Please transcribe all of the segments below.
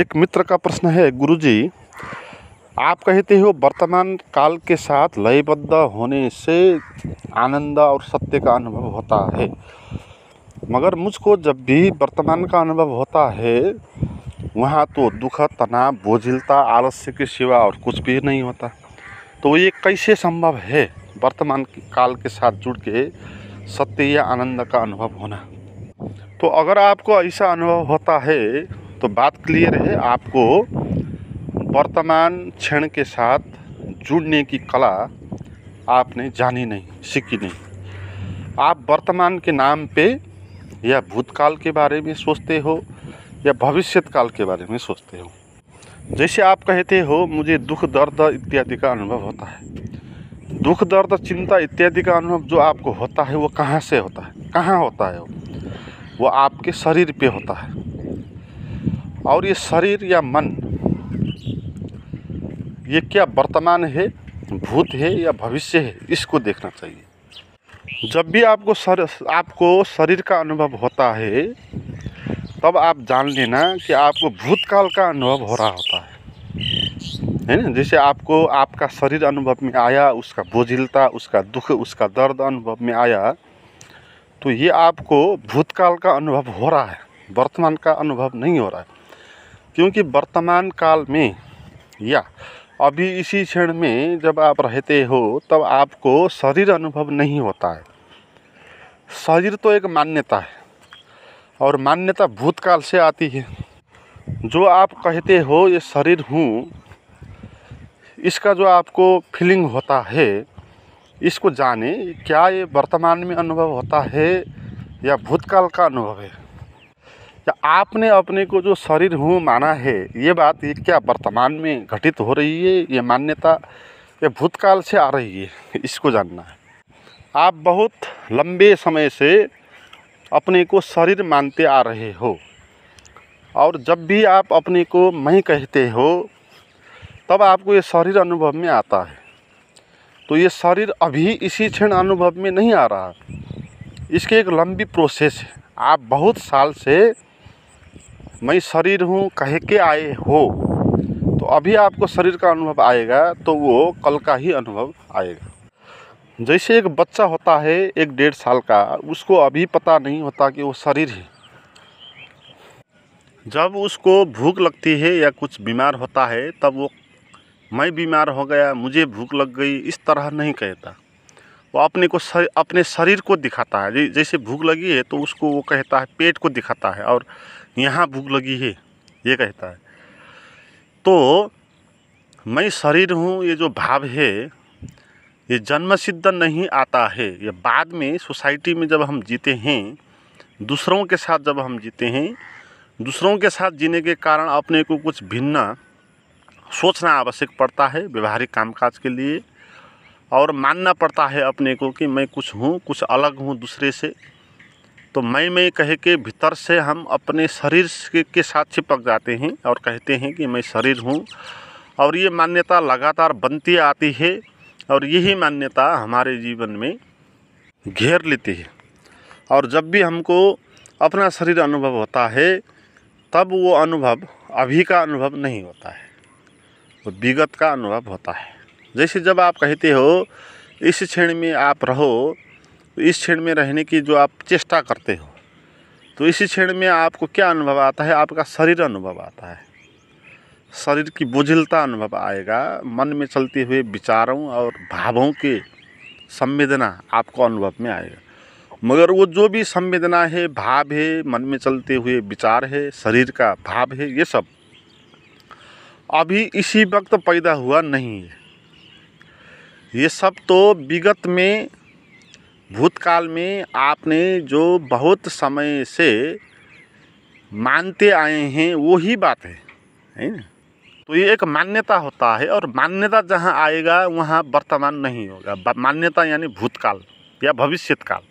एक मित्र का प्रश्न है गुरुजी आप कहते हो वर्तमान काल के साथ लयबद्ध होने से आनंद और सत्य का अनुभव होता है मगर मुझको जब भी वर्तमान का अनुभव होता है वहाँ तो दुख तनाव बोझिलता आलस्य के सिवा और कुछ भी नहीं होता तो ये कैसे संभव है वर्तमान काल के साथ जुड़ के सत्य या आनंद का अनुभव होना तो अगर आपको ऐसा अनुभव होता है तो बात क्लियर है आपको वर्तमान क्षण के साथ जुड़ने की कला आपने जानी नहीं सीखी नहीं आप वर्तमान के नाम पे या भूतकाल के बारे में सोचते हो या भविष्यकाल के बारे में सोचते हो जैसे आप कहते हो मुझे दुख दर्द इत्यादि का अनुभव होता है दुख दर्द चिंता इत्यादि का अनुभव जो आपको होता है वो कहाँ से होता है कहाँ होता है वो आपके शरीर पे होता है और ये शरीर या मन ये क्या वर्तमान है भूत है या भविष्य है इसको देखना चाहिए जब भी आपको सर आपको शरीर का अनुभव होता है तब आप जान लेना कि आपको भूतकाल का अनुभव हो रहा होता है है ना जैसे आपको आपका शरीर अनुभव में आया उसका बोझिलता उसका दुख उसका दर्द अनुभव में आया तो ये आपको भूतकाल का अनुभव हो रहा है वर्तमान का अनुभव नहीं हो रहा है क्योंकि वर्तमान काल में या अभी इसी क्षण में जब आप रहते हो तब आपको शरीर अनुभव नहीं होता है शरीर तो एक मान्यता है और मान्यता भूतकाल से आती है जो आप कहते हो ये शरीर हूँ इसका जो आपको फीलिंग होता है इसको जाने क्या ये वर्तमान में अनुभव होता है या भूतकाल का अनुभव है कि तो आपने अपने को जो शरीर हूँ माना है ये बात ये क्या वर्तमान में घटित हो रही है ये मान्यता ये भूतकाल से आ रही है इसको जानना है आप बहुत लंबे समय से अपने को शरीर मानते आ रहे हो और जब भी आप अपने को मैं कहते हो तब आपको ये शरीर अनुभव में आता है तो ये शरीर अभी इसी क्षण अनुभव में नहीं आ रहा इसके एक लंबी प्रोसेस है आप बहुत साल से मैं शरीर हूँ कह के आए हो तो अभी आपको शरीर का अनुभव आएगा तो वो कल का ही अनुभव आएगा जैसे एक बच्चा होता है एक डेढ़ साल का उसको अभी पता नहीं होता कि वो शरीर है जब उसको भूख लगती है या कुछ बीमार होता है तब वो मैं बीमार हो गया मुझे भूख लग गई इस तरह नहीं कहता वो अपने को सर, अपने शरीर को दिखाता है जैसे भूख लगी है तो उसको वो कहता है पेट को दिखाता है और यहाँ भूख लगी है ये कहता है तो मैं शरीर हूँ ये जो भाव है ये जन्म सिद्ध नहीं आता है ये बाद में सोसाइटी में जब हम जीते हैं दूसरों के साथ जब हम जीते हैं दूसरों के साथ जीने के कारण अपने को कुछ भिन्न सोचना आवश्यक पड़ता है व्यवहारिक कामकाज के लिए और मानना पड़ता है अपने को कि मैं कुछ हूँ कुछ अलग हूँ दूसरे से तो मैं मैं कह के भीतर से हम अपने शरीर के, के साथ चिपक जाते हैं और कहते हैं कि मैं शरीर हूँ और ये मान्यता लगातार बनती आती है और यही मान्यता हमारे जीवन में घेर लेती है और जब भी हमको अपना शरीर अनुभव होता है तब वो अनुभव अभी का अनुभव नहीं होता है वो विगत का अनुभव होता है जैसे जब आप कहते हो इस क्षण में आप रहो तो इस क्षेत्र में रहने की जो आप चेष्टा करते हो तो इसी क्षेत्र में आपको क्या अनुभव आता है आपका शरीर अनुभव आता है शरीर की बुझिलता अनुभव आएगा मन में चलते हुए विचारों और भावों के संवेदना आपको अनुभव में आएगा मगर वो जो भी संवेदना है भाव है मन में चलते हुए विचार है शरीर का भाव है ये सब अभी इसी वक्त पैदा हुआ नहीं है ये सब तो विगत में भूतकाल में आपने जो बहुत समय से मानते आए हैं वो ही बात है है ना तो ये एक मान्यता होता है और मान्यता जहाँ आएगा वहाँ वर्तमान नहीं होगा मान्यता यानी भूतकाल या भविष्यकाल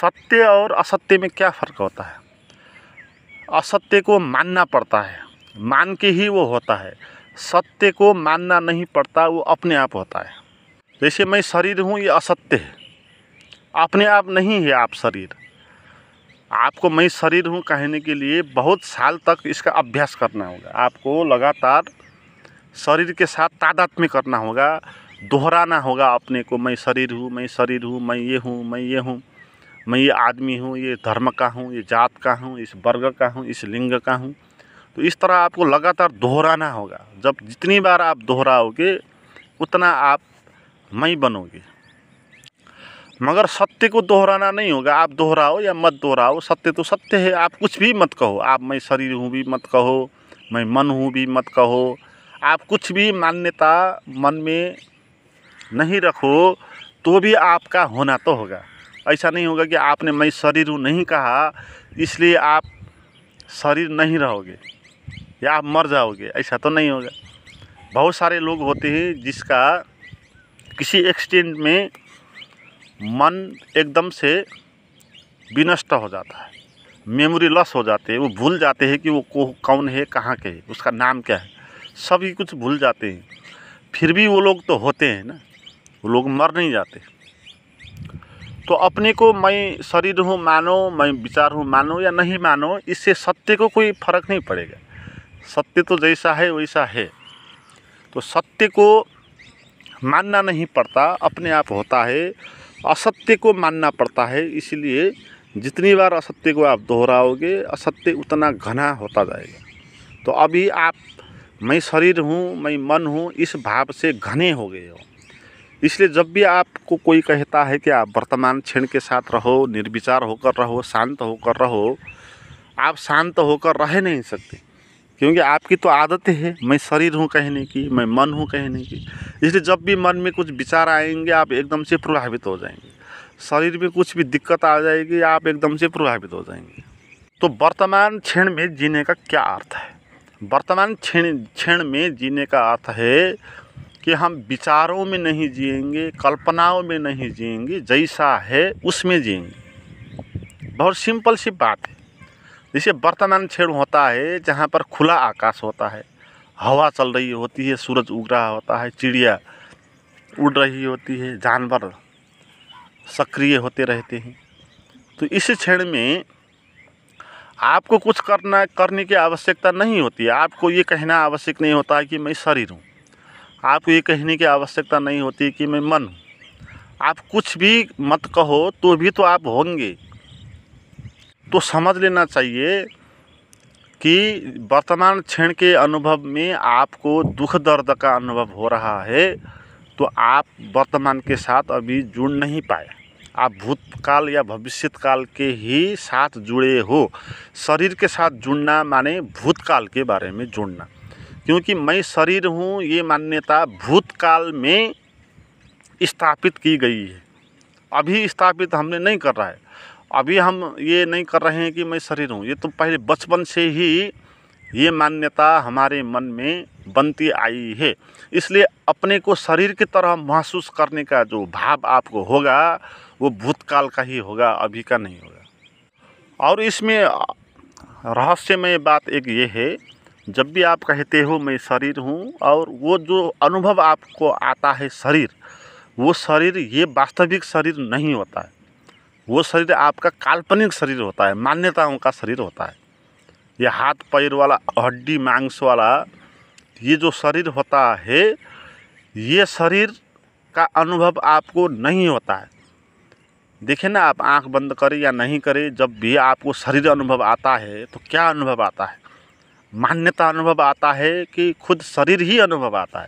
सत्य और असत्य में क्या फ़र्क होता है असत्य को मानना पड़ता है मान के ही वो होता है सत्य को मानना नहीं पड़ता वो अपने आप होता है जैसे मैं शरीर हूँ ये असत्य है अपने आप नहीं है आप शरीर आपको मैं शरीर हूँ कहने के लिए बहुत साल तक इसका अभ्यास करना होगा आपको लगातार शरीर के साथ तादात्म्य करना होगा दोहराना होगा अपने को मैं शरीर हूँ मैं शरीर हूँ मैं ये हूँ मैं ये हूँ मैं ये आदमी हूँ ये धर्म का हूँ ये जात का हूँ इस वर्ग का हूँ इस लिंग का हूँ तो इस तरह आपको लगातार दोहराना होगा जब जितनी बार आप दोहराओगे उतना आप मैं बनोगे मगर सत्य को दोहराना नहीं होगा आप दोहराओ या मत दोहराओ सत्य तो सत्य है आप कुछ भी मत कहो आप मैं शरीर हूँ भी मत कहो मैं मन हूँ भी मत कहो आप कुछ भी मान्यता मन में नहीं रखो तो भी आपका होना तो होगा ऐसा नहीं होगा कि आपने मैं शरीर हूँ नहीं कहा इसलिए आप शरीर नहीं रहोगे या आप मर जाओगे ऐसा तो नहीं होगा बहुत सारे लोग होते हैं जिसका किसी एक्सटेंट में मन एकदम से विनष्ट हो जाता है मेमोरी लॉस हो जाते हैं वो भूल जाते हैं कि वो कौन है कहाँ के है उसका नाम क्या है सभी कुछ भूल जाते हैं फिर भी वो लोग तो होते हैं ना वो लोग मर नहीं जाते तो अपने को मैं शरीर हूँ मानो मैं विचार हूँ मानो या नहीं मानो इससे सत्य को कोई फर्क नहीं पड़ेगा सत्य तो जैसा है वैसा है तो सत्य को मानना नहीं पड़ता अपने आप होता है असत्य को मानना पड़ता है इसलिए जितनी बार असत्य को आप दोहराओगे असत्य उतना घना होता जाएगा तो अभी आप मैं शरीर हूँ मैं मन हूँ इस भाव से घने हो गए हो इसलिए जब भी आपको कोई कहता है कि आप वर्तमान क्षण के साथ रहो निर्विचार होकर रहो शांत होकर रहो आप शांत होकर रह नहीं सकते क्योंकि आपकी तो आदत है मैं शरीर हूँ कहने की मैं मन हूँ कहने की इसलिए जब भी मन में कुछ विचार आएंगे आप एकदम से प्रभावित हो जाएंगे शरीर में कुछ भी दिक्कत आ जाएगी आप एकदम से प्रभावित हो जाएंगे तो वर्तमान क्षण में जीने का क्या अर्थ है वर्तमान क्षण क्षण में जीने का अर्थ है कि हम विचारों में नहीं जिएंगे कल्पनाओं में नहीं जिएंगे जैसा है उसमें जिएंगे बहुत सिंपल सी बात है जैसे वर्तमान क्षण होता है जहाँ पर खुला आकाश होता है हवा चल रही होती है सूरज उग रहा होता है चिड़िया उड़ रही होती है जानवर सक्रिय होते रहते हैं तो इस क्षण में आपको कुछ करना करने की आवश्यकता नहीं होती आपको ये कहना आवश्यक नहीं होता है कि मैं शरीर हूँ आपको ये कहने की आवश्यकता नहीं होती कि मैं मन हूँ आप कुछ भी मत कहो तो भी तो आप होंगे तो समझ लेना चाहिए कि वर्तमान क्षण के अनुभव में आपको दुख दर्द का अनुभव हो रहा है तो आप वर्तमान के साथ अभी जुड़ नहीं पाए आप भूतकाल या भविष्यकाल के ही साथ जुड़े हो शरीर के साथ जुड़ना माने भूतकाल के बारे में जुड़ना क्योंकि मैं शरीर हूँ ये मान्यता भूतकाल में स्थापित की गई है अभी स्थापित हमने नहीं कर रहा है अभी हम ये नहीं कर रहे हैं कि मैं शरीर हूँ ये तो पहले बचपन से ही ये मान्यता हमारे मन में बनती आई है इसलिए अपने को शरीर की तरह महसूस करने का जो भाव आपको होगा वो भूतकाल का ही होगा अभी का नहीं होगा और इसमें रहस्यमय बात एक ये है जब भी आप कहते हो मैं शरीर हूँ और वो जो अनुभव आपको आता है शरीर वो शरीर ये वास्तविक शरीर नहीं होता है वो शरीर आपका काल्पनिक शरीर होता है मान्यताओं का शरीर होता है ये हाथ पैर वाला हड्डी मांस वाला ये जो शरीर होता है ये शरीर का अनुभव आपको नहीं होता है देखें ना आप आंख बंद करें या नहीं करें जब भी आपको शरीर अनुभव आता है तो क्या अनुभव आता है मान्यता अनुभव आता है कि खुद शरीर ही अनुभव आता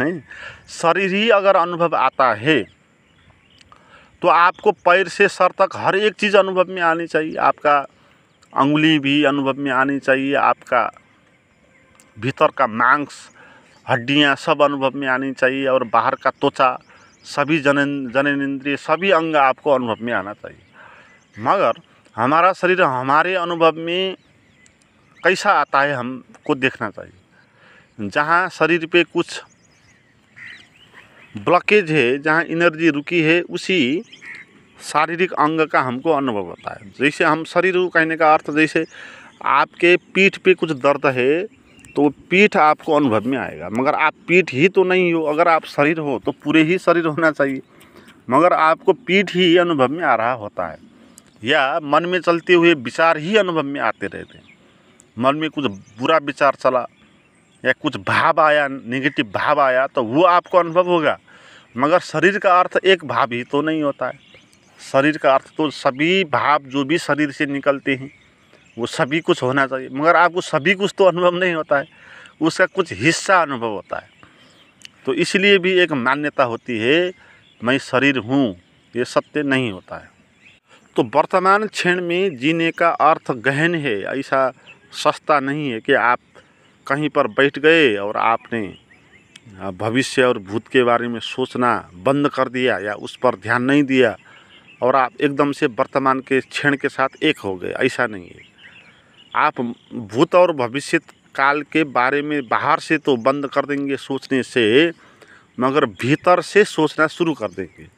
है शरीर ही अगर अनुभव आता है तो आपको पैर से सर तक हर एक चीज़ अनुभव में आनी चाहिए आपका अंगुली भी अनुभव में आनी चाहिए आपका भीतर का मांस हड्डियाँ सब अनुभव में आनी चाहिए और बाहर का त्वचा सभी जनन जननेन्द्रिय सभी अंग आपको अनुभव में आना चाहिए मगर हमारा शरीर हमारे अनुभव में कैसा आता है हमको देखना चाहिए जहाँ शरीर पे कुछ ब्लॉकेज है जहाँ एनर्जी रुकी है उसी शारीरिक अंग का हमको अनुभव होता है जैसे हम शरीर कहने का अर्थ जैसे आपके पीठ पे कुछ दर्द है तो पीठ आपको अनुभव में आएगा मगर आप पीठ ही तो नहीं हो अगर आप शरीर हो तो पूरे ही शरीर होना चाहिए मगर आपको पीठ ही अनुभव में आ रहा होता है या मन में चलते हुए विचार ही अनुभव में आते रहते हैं मन में कुछ बुरा विचार चला या कुछ भाव आया निगेटिव भाव आया तो वो आपको अनुभव होगा मगर शरीर का अर्थ एक भाव ही तो नहीं होता है शरीर का अर्थ तो सभी भाव जो भी शरीर से निकलते हैं वो सभी कुछ होना चाहिए मगर आपको सभी कुछ तो अनुभव नहीं होता है उसका कुछ हिस्सा अनुभव होता है तो इसलिए भी एक मान्यता होती है मैं शरीर हूँ ये सत्य नहीं होता है तो वर्तमान क्षण में जीने का अर्थ गहन है ऐसा सस्ता नहीं है कि आप कहीं पर बैठ गए और आपने भविष्य और भूत के बारे में सोचना बंद कर दिया या उस पर ध्यान नहीं दिया और आप एकदम से वर्तमान के क्षण के साथ एक हो गए ऐसा नहीं है आप भूत और भविष्य काल के बारे में बाहर से तो बंद कर देंगे सोचने से मगर भीतर से सोचना शुरू कर देंगे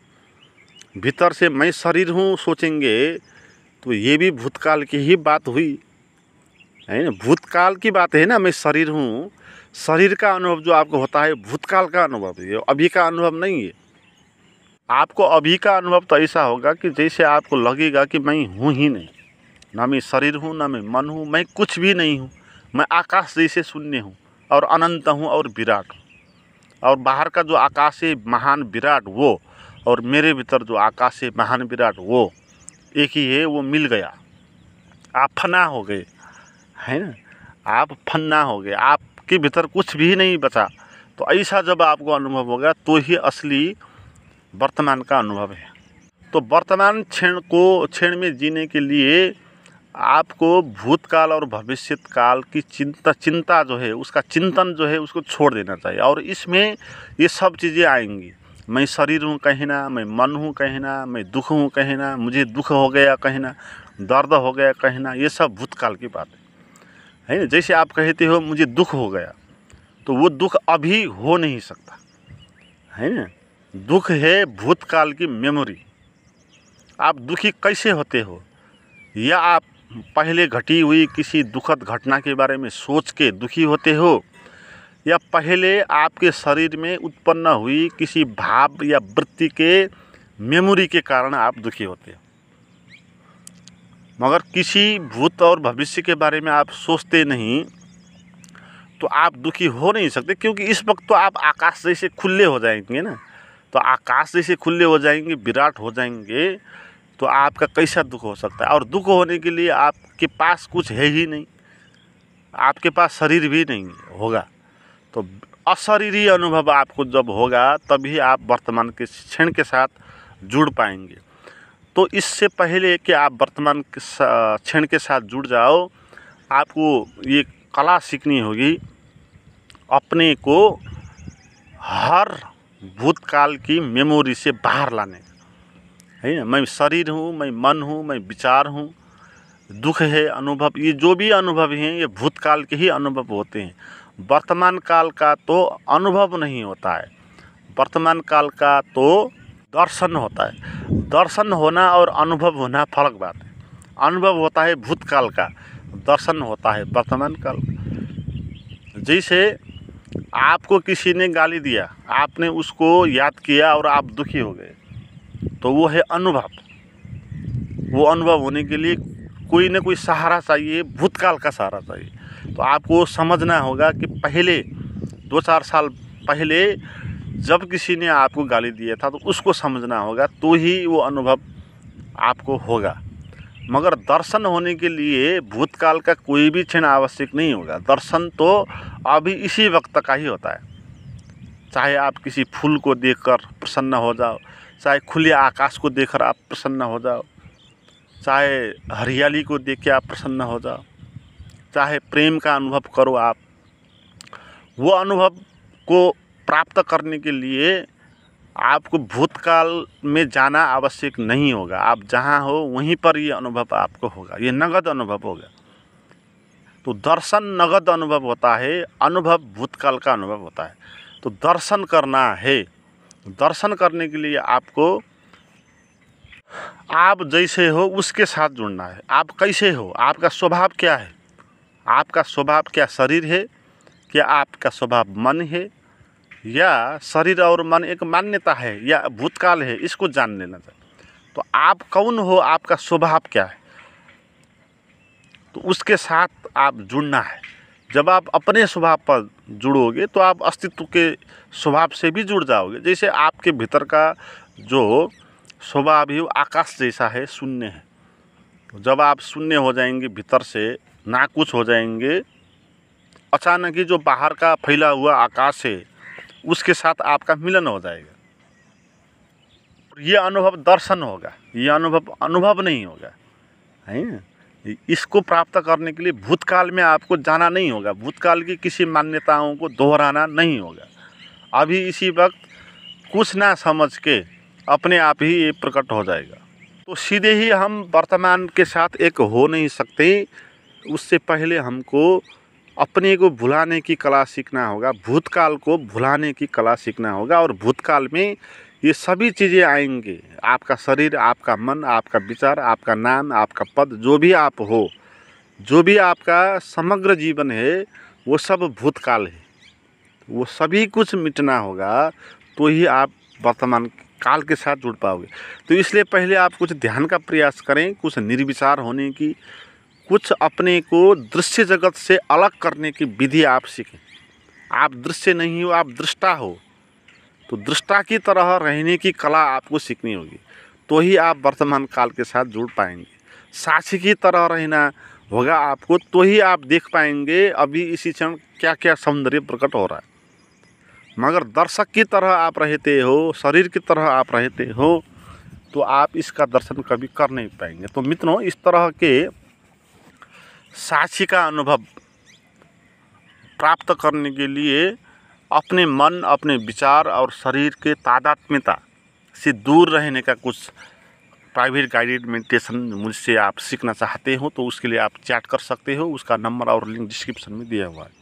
भीतर से मैं शरीर हूँ सोचेंगे तो ये भी भूतकाल की ही बात हुई है ना भूतकाल की बात है ना मैं शरीर हूँ शरीर का अनुभव जो आपको होता है भूतकाल का अनुभव है अभी का अनुभव नहीं है आपको अभी का अनुभव तो ऐसा होगा कि जैसे आपको लगेगा कि मैं हूँ ही नहीं ना मैं शरीर हूँ ना मैं मन हूँ मैं कुछ भी नहीं हूँ मैं आकाश जैसे शून्य हूँ और अनंत हूँ और विराट हूँ और बाहर का जो आकाश है महान विराट वो और मेरे भीतर जो आकाश है महान विराट वो एक ही है वो मिल गया आप फना हो गए है ना आप फन्ना हो गए आपके भीतर कुछ भी नहीं बचा तो ऐसा जब आपको अनुभव हो गया तो ही असली वर्तमान का अनुभव है तो वर्तमान क्षण को क्षण में जीने के लिए आपको भूतकाल और भविष्यकाल की चिंता चिंता जो है उसका चिंतन जो है उसको छोड़ देना चाहिए और इसमें ये सब चीज़ें आएंगी मैं शरीर हूँ कहना मैं मन हूँ कहना मैं दुख हूँ कहना मुझे दुख हो गया कहना दर्द हो गया कहना ये सब भूतकाल की बात है है ना जैसे आप कहते हो मुझे दुख हो गया तो वो दुख अभी हो नहीं सकता है ना दुख है भूतकाल की मेमोरी आप दुखी कैसे होते हो या आप पहले घटी हुई किसी दुखद घटना के बारे में सोच के दुखी होते हो या पहले आपके शरीर में उत्पन्न हुई किसी भाव या वृत्ति के मेमोरी के कारण आप दुखी होते हो मगर किसी भूत और भविष्य के बारे में आप सोचते नहीं तो आप दुखी हो नहीं सकते क्योंकि इस वक्त तो आप आकाश जैसे खुले हो जाएंगे ना तो आकाश जैसे खुले हो जाएंगे विराट हो जाएंगे तो आपका कैसा दुख हो सकता है और दुख होने के लिए आपके पास कुछ है ही नहीं आपके पास शरीर भी नहीं होगा तो अशरीरी अनुभव आपको जब होगा तभी आप वर्तमान के क्षण के साथ जुड़ पाएंगे तो इससे पहले कि आप वर्तमान क्षण के साथ जुड़ जाओ आपको ये कला सीखनी होगी अपने को हर भूतकाल की मेमोरी से बाहर लाने है ना मैं शरीर हूँ मैं मन हूँ मैं विचार हूँ दुख है अनुभव ये जो भी अनुभव हैं ये भूतकाल के ही अनुभव होते हैं वर्तमान काल का तो अनुभव नहीं होता है वर्तमान काल का तो दर्शन होता है दर्शन होना और अनुभव होना फर्क बात है अनुभव होता है भूतकाल का दर्शन होता है वर्तमान काल का जैसे आपको किसी ने गाली दिया आपने उसको याद किया और आप दुखी हो गए तो वो है अनुभव वो अनुभव होने के लिए कोई ना कोई सहारा चाहिए भूतकाल का सहारा चाहिए तो आपको समझना होगा कि पहले दो चार साल पहले जब किसी ने आपको गाली दिया था तो उसको समझना होगा तो ही वो अनुभव आपको होगा मगर दर्शन होने के लिए भूतकाल का कोई भी क्षण आवश्यक नहीं होगा दर्शन तो अभी इसी वक्त का ही होता है चाहे आप किसी फूल को देखकर प्रसन्न हो जाओ चाहे खुले आकाश को देखकर आप प्रसन्न हो जाओ चाहे हरियाली को देख के आप प्रसन्न हो जाओ चाहे प्रेम का अनुभव करो आप वो अनुभव को प्राप्त करने के लिए आपको भूतकाल में जाना आवश्यक नहीं होगा आप जहाँ हो वहीं पर ये अनुभव आपको होगा ये नगद अनुभव होगा तो दर्शन नगद अनुभव होता है अनुभव भूतकाल का अनुभव होता है तो दर्शन करना है दर्शन करने के लिए आपको आप जैसे हो उसके साथ जुड़ना है आप कैसे हो आपका स्वभाव क्या है आपका स्वभाव क्या शरीर है क्या आपका स्वभाव मन है या शरीर और मन एक मान्यता है या भूतकाल है इसको जान लेना चाहिए तो आप कौन हो आपका स्वभाव क्या है तो उसके साथ आप जुड़ना है जब आप अपने स्वभाव पर जुड़ोगे तो आप अस्तित्व के स्वभाव से भी जुड़ जाओगे जैसे आपके भीतर का जो स्वभाव ही आकाश जैसा है शून्य है जब आप शून्य हो जाएंगे भीतर से ना कुछ हो जाएंगे अचानक ही जो बाहर का फैला हुआ आकाश है उसके साथ आपका मिलन हो जाएगा और ये अनुभव दर्शन होगा ये अनुभव अनुभव नहीं होगा है इसको प्राप्त करने के लिए भूतकाल में आपको जाना नहीं होगा भूतकाल की किसी मान्यताओं को दोहराना नहीं होगा अभी इसी वक्त कुछ ना समझ के अपने आप ही ये प्रकट हो जाएगा तो सीधे ही हम वर्तमान के साथ एक हो नहीं सकते उससे पहले हमको अपने को भुलाने की कला सीखना होगा भूतकाल को भुलाने की कला सीखना होगा और भूतकाल में ये सभी चीज़ें आएंगी आपका शरीर आपका मन आपका विचार आपका नाम आपका पद जो भी आप हो जो भी आपका समग्र जीवन है वो सब भूतकाल है वो सभी कुछ मिटना होगा तो ही आप वर्तमान काल के साथ जुड़ पाओगे तो इसलिए पहले आप कुछ ध्यान का प्रयास करें कुछ निर्विचार होने की कुछ अपने को दृश्य जगत से अलग करने की विधि आप सीखें आप दृश्य नहीं हो आप दृष्टा हो तो दृष्टा की तरह रहने की कला आपको सीखनी होगी तो ही आप वर्तमान काल के साथ जुड़ पाएंगे साक्षी की तरह रहना होगा आपको तो ही आप देख पाएंगे अभी इसी क्षण क्या क्या सौंदर्य प्रकट हो रहा है मगर दर्शक की तरह आप रहते हो शरीर की तरह आप रहते हो तो आप इसका दर्शन कभी कर नहीं पाएंगे तो मित्रों इस तरह के साक्षी का अनुभव प्राप्त करने के लिए अपने मन अपने विचार और शरीर के तादात्म्यता से दूर रहने का कुछ प्राइवेट गाइडेड मेडिटेशन मुझसे आप सीखना चाहते हो तो उसके लिए आप चैट कर सकते हो उसका नंबर और लिंक डिस्क्रिप्शन में दिया हुआ है